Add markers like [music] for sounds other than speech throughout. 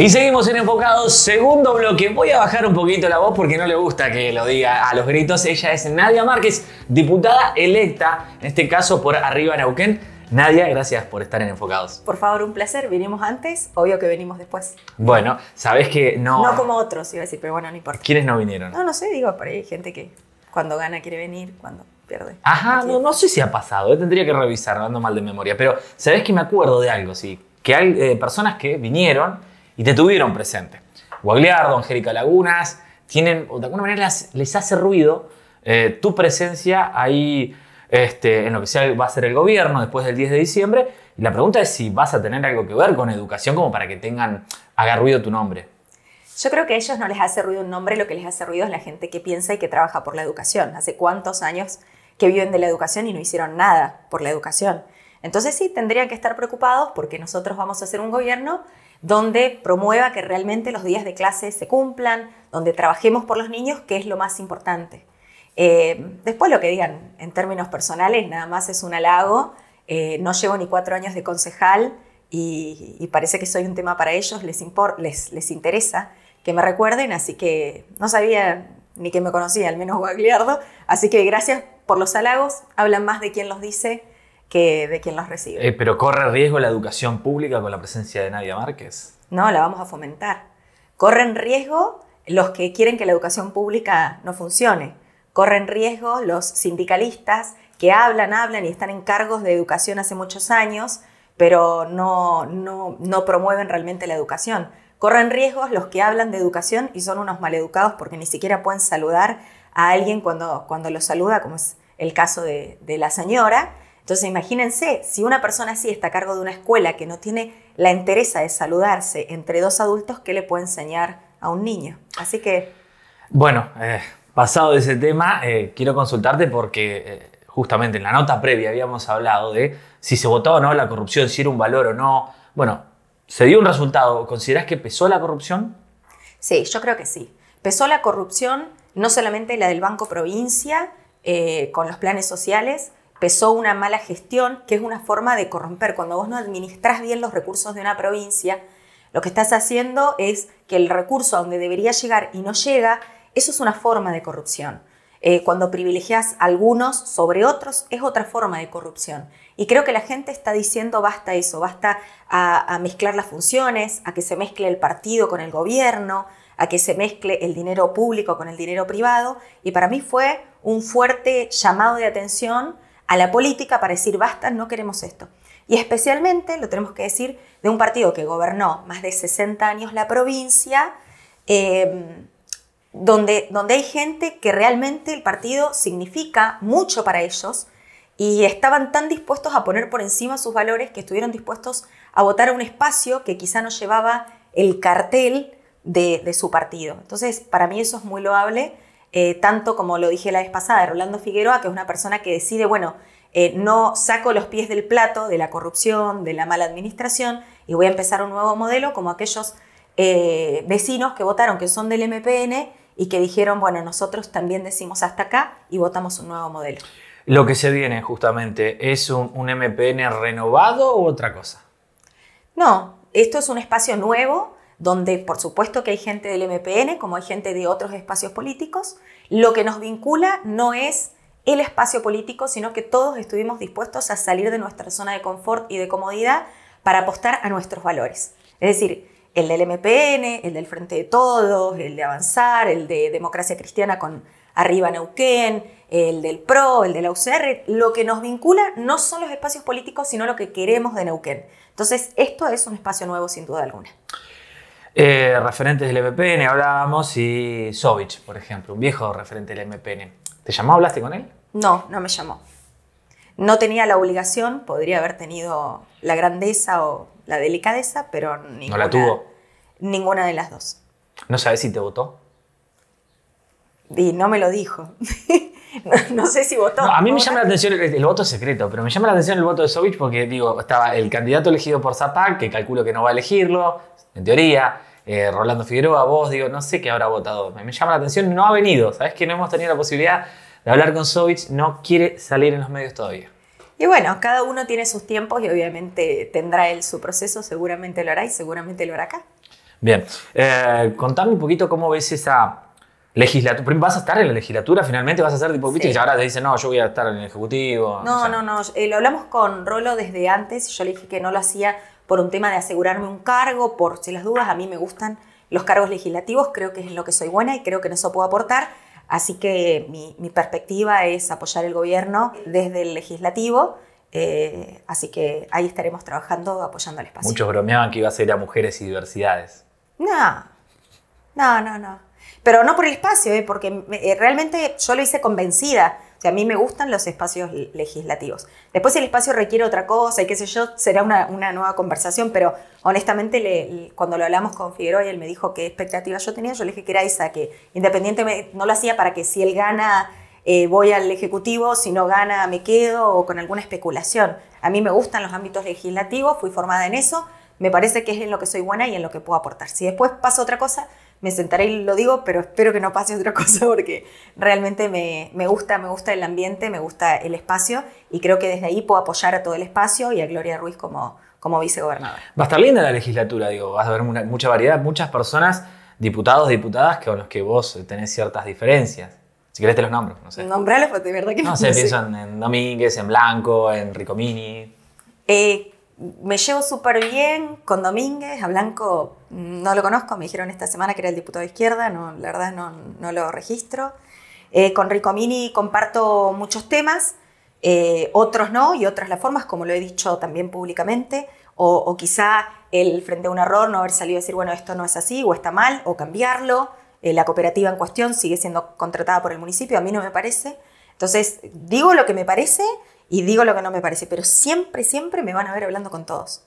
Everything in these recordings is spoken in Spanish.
Y seguimos en Enfocados, segundo bloque. Voy a bajar un poquito la voz porque no le gusta que lo diga a los gritos. Ella es Nadia Márquez, diputada electa, en este caso por Arriba Neuquén. Nadia, gracias por estar en Enfocados. Por favor, un placer. Vinimos antes, obvio que venimos después. Bueno, sabes que no. No como otros, iba a decir, pero bueno, no importa. ¿Quiénes no vinieron? No, no sé, digo, por ahí hay gente que cuando gana quiere venir, cuando pierde. Ajá, no, no sé si ha pasado, eh, tendría que revisar, ando mal de memoria. Pero sabes que me acuerdo de algo, sí. Que hay eh, personas que vinieron y te tuvieron presente. Guagliardo, Angélica Lagunas, tienen, de alguna manera les, hace ruido eh, tu presencia ahí este, en lo que va a ser el gobierno después del 10 de diciembre. Y la pregunta es si vas a tener algo que ver con educación como para que tengan, haga ruido tu nombre. Yo creo que a ellos no les hace ruido un nombre, lo que les hace ruido es la gente que piensa y que trabaja por la educación. Hace cuántos años que viven de la educación y no hicieron nada por la educación. Entonces sí, tendrían que estar preocupados porque nosotros vamos a hacer un gobierno donde promueva que realmente los días de clase se cumplan, donde trabajemos por los niños, que es lo más importante. Eh, después lo que digan en términos personales, nada más es un halago, eh, no llevo ni cuatro años de concejal y, parece que soy un tema para ellos, les, les, les interesa que me recuerden, así que no sabía ni que me conocía, al menos Guagliardo, así que gracias por los halagos, hablan más de quien los dice de quien los recibe. Eh, pero corre riesgo la educación pública con la presencia de Nadia Márquez. No, la vamos a fomentar. Corren riesgo los que quieren que la educación pública no funcione. Corren riesgo los sindicalistas que hablan, hablan y están en cargos de educación hace muchos años, pero no, promueven realmente la educación. Corren riesgos los que hablan de educación y son unos maleducados porque ni siquiera pueden saludar a alguien cuando, cuando lo saluda, como es el caso de la señora entonces imagínense, si una persona así está a cargo de una escuela que no tiene la entereza de saludarse entre dos adultos, ¿qué le puede enseñar a un niño? Así que... Bueno, eh, pasado de ese tema, eh, quiero consultarte porque eh, justamente en la nota previa habíamos hablado de si se votaba o no la corrupción, si era un valor o no. Bueno, se dio un resultado. ¿Considerás que pesó la corrupción? Sí, yo creo que sí. Pesó la corrupción, no solamente la del Banco Provincia, con los planes sociales, pesó una mala gestión, que es una forma de corromper. Cuando vos no administras bien los recursos de una provincia, lo que estás haciendo es que el recurso a donde debería llegar y no llega, eso es una forma de corrupción. Eh, cuando privilegias a algunos sobre otros, es otra forma de corrupción. Y creo que la gente está diciendo basta eso, basta a mezclar las funciones, a que se mezcle el partido con el gobierno, a que se mezcle el dinero público con el dinero privado. Y para mí fue un fuerte llamado de atención a la política para decir basta, no queremos esto. Y especialmente, lo tenemos que decir, de un partido que gobernó más de 60 años la provincia, em, donde, donde hay gente que realmente el partido significa mucho para ellos y estaban tan dispuestos a poner por encima sus valores que estuvieron dispuestos a votar a un espacio que quizá no llevaba el cartel de, de su partido. Entonces, para mí eso es muy loable eh, tanto como lo dije la vez pasada de Rolando Figueroa, que es una persona que decide, bueno, eh, no saco los pies del plato de la corrupción, de la mala administración, y voy a empezar un nuevo modelo como aquellos eh, vecinos que votaron, que son del MPN, y que dijeron, bueno, nosotros también decimos hasta acá y votamos un nuevo modelo. Lo que se viene justamente, ¿es un, un MPN renovado u otra cosa? No, esto es un espacio nuevo donde por supuesto que hay gente del MPN, como hay gente de otros espacios políticos, lo que nos vincula no es el espacio político, sino que todos estuvimos dispuestos a salir de nuestra zona de confort y de comodidad para apostar a nuestros valores. Es decir, el del MPN, el del Frente de Todos, el de Avanzar, el de Democracia Cristiana con Arriba Neuquén, el del PRO, el de la UCR, lo que nos vincula no son los espacios políticos, sino lo que queremos de Neuquén. Entonces, esto es un espacio nuevo sin duda alguna. Eh, referentes del MPN, hablábamos, y Sovich, por ejemplo, un viejo referente del MPN. ¿Te llamó? ¿Hablaste con él? No, no me llamó. No tenía la obligación, podría haber tenido la grandeza o la delicadeza, pero ninguna, no la tuvo. Ninguna de las dos. ¿No sabes si te votó? Y no me lo dijo. [laughs] [laughs] no, sé si votó. a mí me llama la atención el, voto secreto, pero me llama la atención el voto de Sovich porque, digo, estaba el candidato elegido por Zapac, que calculo que no va a elegirlo, en teoría. Eh, Rolando Figueroa, vos, digo, no sé qué habrá votado. Me, llama la atención, no ha venido. Sabes que no hemos tenido la posibilidad de hablar con Sovich, no quiere salir en los medios todavía. Y bueno, cada uno tiene sus tiempos y obviamente tendrá él su proceso, seguramente lo hará y seguramente lo hará acá. Bien, eh, contame un poquito cómo ves esa legislatura. Vas a estar en la legislatura, finalmente vas a ser tipo, viste, y ahora te dicen, no, yo voy a estar en el Ejecutivo. No, no, no. Eh, lo hablamos con Rolo desde antes. Yo le dije que no lo hacía por un tema de asegurarme un cargo, por si las dudas. A mí me gustan los cargos legislativos, creo que es lo que soy buena y creo que en eso puedo aportar. Así que mi, perspectiva es apoyar el gobierno desde el legislativo. Eh, así que ahí estaremos trabajando, apoyando al espacio. Muchos bromeaban que iba a ser a mujeres y diversidades. No, no, no, no. Pero no por el espacio, eh, porque eh, realmente yo lo hice convencida. O a mí me gustan los espacios legislativos. Después el espacio requiere otra cosa y qué sé yo, será una, nueva conversación, pero honestamente cuando lo hablamos con Figueroa y él me dijo qué expectativas yo tenía, yo le dije que era esa, que independientemente, no lo hacía para que si él gana eh, voy al Ejecutivo, si no gana me quedo o con alguna especulación. A mí me gustan los ámbitos legislativos, fui formada en eso, me parece que es en lo que soy buena y en lo que puedo aportar. Si después pasa otra cosa, me sentaré y lo digo, pero espero que no pase otra [laughs] cosa porque realmente me, gusta, me gusta el ambiente, me gusta el espacio y creo que desde ahí puedo apoyar a todo el espacio y a Gloria Ruiz como, como vicegobernadora. Va a estar linda la legislatura, digo, vas a ver mucha variedad, muchas personas, diputados, diputadas, con los que vos tenés ciertas diferencias. Si querés te los nombro, no sé. porque de verdad que no, no sé. No sé, pienso en, Domínguez, en Blanco, en Ricomini. Eh, me llevo súper bien con Domínguez, a Blanco no lo conozco, me dijeron esta semana que era el diputado de izquierda, la verdad no, no lo registro. Eh, con Ricomini comparto muchos temas, eh, otros no y otras las formas, como lo he dicho también públicamente, o, quizá el frente a un error, no haber salido a decir, bueno, esto no es así o está mal, o cambiarlo. Eh, la cooperativa en cuestión sigue siendo contratada por el municipio, a mí no me parece. Entonces, digo lo que me parece y digo lo que no me parece, pero siempre, siempre me van a ver hablando con todos.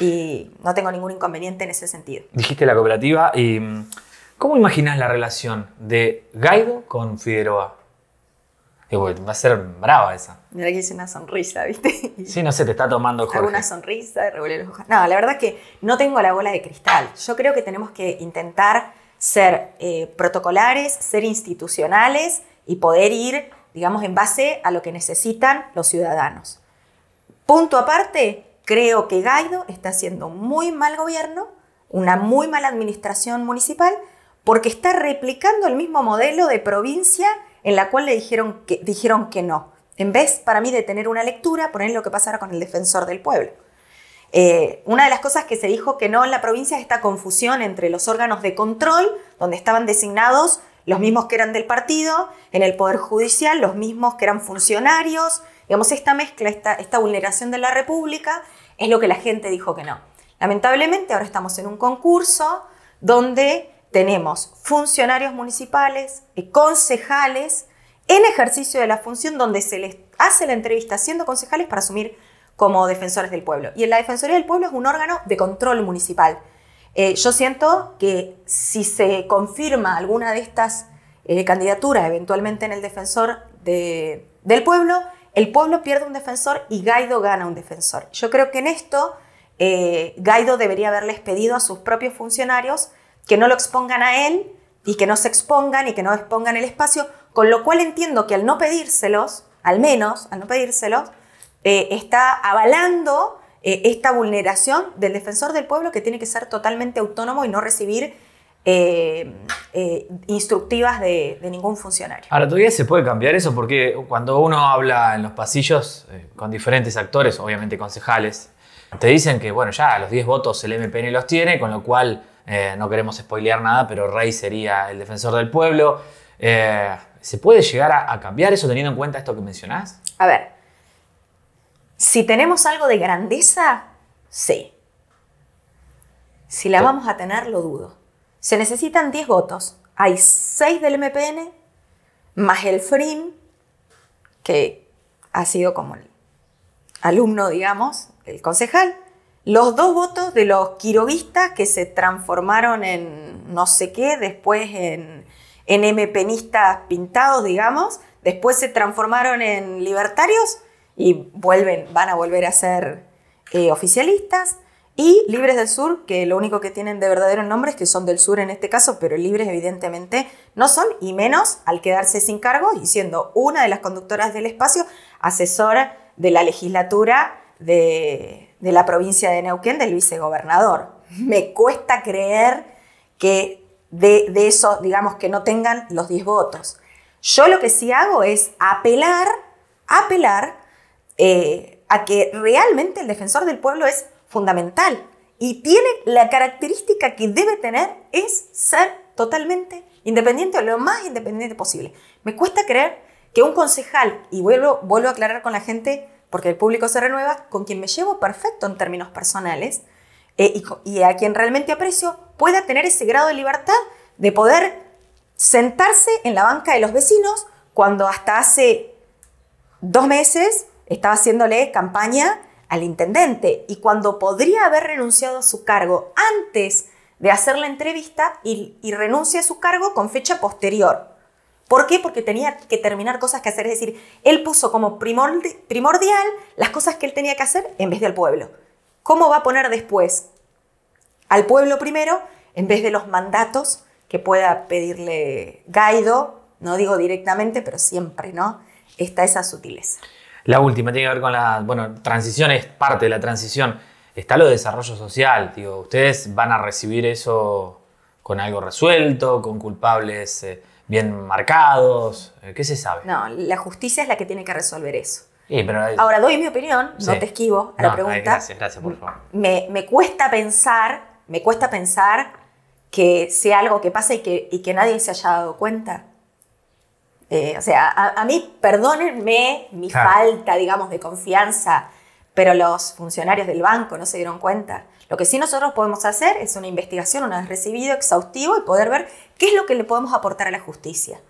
Y no tengo ningún inconveniente en ese sentido. Dijiste la cooperativa y ¿cómo imaginas la relación de Gaido con Figueroa? va a ser brava esa. Mira que hice una sonrisa, ¿viste? [laughs] Sí, no sé, te está tomando Jorge. una sonrisa, de los No, la verdad es que no tengo la bola de cristal. Yo creo que tenemos que intentar ser eh, protocolares, ser institucionales y poder ir digamos, en base a lo que necesitan los ciudadanos. Punto aparte, creo que Gaido está haciendo muy mal gobierno, una muy mala administración municipal, porque está replicando el mismo modelo de provincia en la cual le dijeron que, no. En vez, para mí, de tener una lectura, poner lo que pasara con el defensor del pueblo. Eh, una de las cosas que se dijo que no en la provincia es esta confusión entre los órganos de control, donde estaban designados los mismos que eran del partido, en el Poder Judicial, los mismos que eran funcionarios. Digamos, esta mezcla, esta, vulneración de la República es lo que la gente dijo que no. Lamentablemente ahora estamos en un concurso donde tenemos funcionarios municipales, y concejales, en ejercicio de la función donde se les hace la entrevista siendo concejales para asumir como defensores del pueblo. Y en la Defensoría del Pueblo es un órgano de control municipal eh, yo siento que si se confirma alguna de estas eh, candidaturas eventualmente en el defensor del pueblo, el pueblo pierde un defensor y Gaido gana un defensor. Yo creo que en esto eh, Gaido debería haberles pedido a sus propios funcionarios que no lo expongan a él y que no se expongan y que no expongan el espacio, con lo cual entiendo que al no pedírselos, al menos al no pedírselos, está avalando eh, esta vulneración del defensor del pueblo que tiene que ser totalmente autónomo y no recibir eh, eh, instructivas de, ningún funcionario. Ahora, todavía se puede cambiar eso porque cuando uno habla en los pasillos con diferentes actores, obviamente concejales, te dicen que, bueno, ya los 10 votos el MPN los tiene, con lo cual no queremos spoilear nada, pero Rey sería el defensor del pueblo. ¿Se puede llegar a cambiar eso teniendo en cuenta esto que mencionás? A ver, si tenemos algo de grandeza, sí. Si la vamos a tener, lo dudo. Se necesitan 10 votos. Hay 6 del MPN, más el FRIM, que ha sido como el alumno, digamos, el concejal. Los dos votos de los quiroguistas que se transformaron en no sé qué, después en, en MPNistas pintados, digamos, después se transformaron en libertarios y vuelven, van a volver a ser eh, oficialistas. Y Libres del Sur, que lo único que tienen de verdadero nombre es que son del sur en este caso, pero libres evidentemente no son, y menos al quedarse sin cargo y siendo una de las conductoras del espacio, asesora de la legislatura de, la provincia de Neuquén del vicegobernador. Me cuesta creer que de, de eso, digamos, que no tengan los 10 votos. Yo lo que sí hago es apelar, apelar eh, a que realmente el defensor del pueblo es fundamental y tiene la característica que debe tener es ser totalmente independiente o lo más independiente posible. Me cuesta creer que un concejal, y vuelvo, vuelvo a aclarar con la gente, porque el público se renueva, con quien me llevo perfecto en términos personales eh, y a quien realmente aprecio, pueda tener ese grado de libertad de poder sentarse en la banca de los vecinos cuando hasta hace dos meses estaba haciéndole campaña al intendente y cuando podría haber renunciado a su cargo antes de hacer la entrevista y, renuncia a su cargo con fecha posterior. ¿Por qué? Porque tenía que terminar cosas que hacer, es decir, él puso como primordial las cosas que él tenía que hacer en vez del pueblo. ¿Cómo va a poner después al pueblo primero en vez de los mandatos que pueda pedirle Gaido? No digo directamente, pero siempre, ¿no? Está esa sutileza. La última tiene que ver con la, bueno, transición es parte de la transición. Está lo de desarrollo social, digo, ustedes van a recibir eso con algo resuelto, con culpables eh, bien marcados, eh, ¿qué se sabe? No, la justicia es la que tiene que resolver eso. Ahora doy mi opinión, no te esquivo a la pregunta. Gracias, gracias, por favor. Me, cuesta pensar, me cuesta pensar que sea algo que pasa y que, y que nadie se haya dado cuenta. Eh, o sea, a, mí, perdónenme mi falta, digamos, de confianza, pero los funcionarios del banco no se dieron cuenta. Lo que sí nosotros podemos hacer es una investigación, una vez recibido, exhaustivo y poder ver qué es lo que le podemos aportar a la justicia.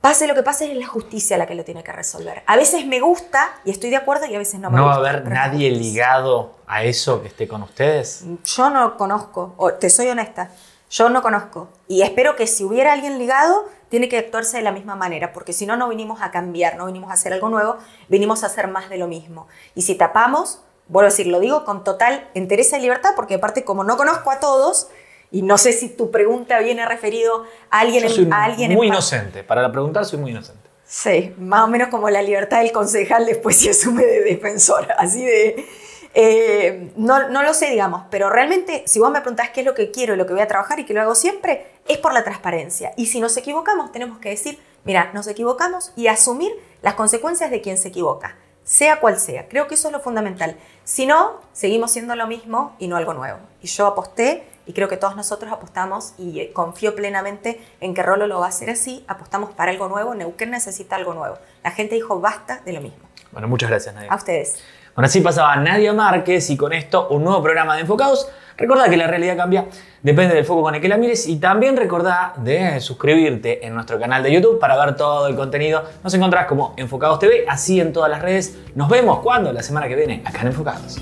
Pase lo que pase, es la justicia la que lo tiene que resolver. A veces me gusta y estoy de acuerdo y a veces no me gusta. ¿No va a haber nadie ligado a eso que esté con ustedes? Yo no conozco, te soy honesta. Yo no conozco. Y espero que si hubiera alguien ligado, tiene que actuarse de la misma manera, porque si no, no vinimos a cambiar, no vinimos a hacer algo nuevo, vinimos a hacer más de lo mismo. Y si tapamos, vuelvo a decir, lo digo con total entereza y libertad, porque aparte como no conozco a todos, y no sé si tu pregunta viene referido a alguien, Yo en, alguien muy inocente. Para la pregunta soy muy inocente. Sí, más o menos como la libertad del concejal después se asume de defensor, así de eh, no, no, lo sé, digamos, pero realmente si vos me preguntás qué es lo que quiero y lo que voy a trabajar y que lo hago siempre, es por la transparencia. Y si nos equivocamos, tenemos que decir, mira, nos equivocamos y asumir las consecuencias de quien se equivoca, sea cual sea. Creo que eso es lo fundamental. Si no, seguimos siendo lo mismo y no algo nuevo. Y yo aposté y creo que todos nosotros apostamos y eh, confío plenamente en que Rolo lo va a hacer así, apostamos para algo nuevo, Neuquén necesita algo nuevo. La gente dijo basta de lo mismo. Bueno, muchas gracias, Nadia. A ustedes. Ahora así pasaba Nadia Márquez y con esto un nuevo programa de Enfocados. Recordá que la realidad cambia, depende del foco con el que la mires y también recordá de suscribirte en nuestro canal de YouTube para ver todo el contenido. Nos encontrás como Enfocados TV, así en todas las redes. Nos vemos cuando la semana que viene acá en Enfocados.